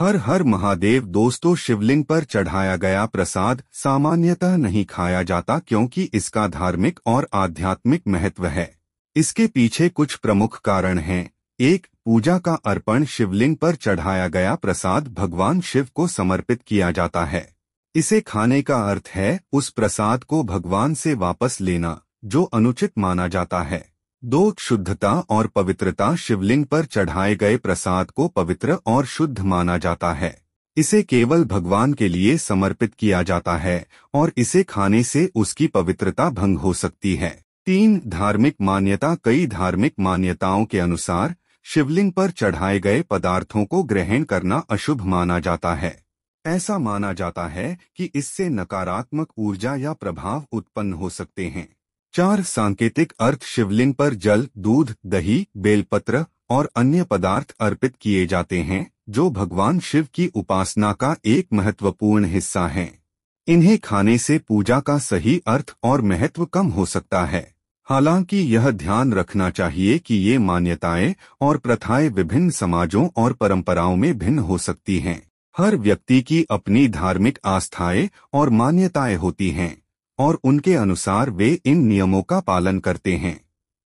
हर हर महादेव दोस्तों शिवलिंग पर चढ़ाया गया प्रसाद सामान्यतः नहीं खाया जाता क्योंकि इसका धार्मिक और आध्यात्मिक महत्व है इसके पीछे कुछ प्रमुख कारण हैं एक पूजा का अर्पण शिवलिंग पर चढ़ाया गया प्रसाद भगवान शिव को समर्पित किया जाता है इसे खाने का अर्थ है उस प्रसाद को भगवान से वापस लेना जो अनुचित माना जाता है दो शुद्धता और पवित्रता शिवलिंग पर चढ़ाए गए प्रसाद को पवित्र और शुद्ध माना जाता है इसे केवल भगवान के लिए समर्पित किया जाता है और इसे खाने से उसकी पवित्रता भंग हो सकती है तीन धार्मिक मान्यता कई धार्मिक मान्यताओं के अनुसार शिवलिंग पर चढ़ाए गए पदार्थों को ग्रहण करना अशुभ माना जाता है ऐसा माना जाता है कि इससे नकारात्मक ऊर्जा या प्रभाव उत्पन्न हो सकते हैं चार सांकेतिक अर्थ शिवलिंग पर जल दूध दही बेलपत्र और अन्य पदार्थ अर्पित किए जाते हैं जो भगवान शिव की उपासना का एक महत्वपूर्ण हिस्सा है इन्हें खाने से पूजा का सही अर्थ और महत्व कम हो सकता है हालांकि यह ध्यान रखना चाहिए कि ये मान्यताएं और प्रथाएं विभिन्न समाजों और परंपराओं में भिन्न हो सकती हैं हर व्यक्ति की अपनी धार्मिक आस्थाएं और मान्यताएं होती हैं और उनके अनुसार वे इन नियमों का पालन करते हैं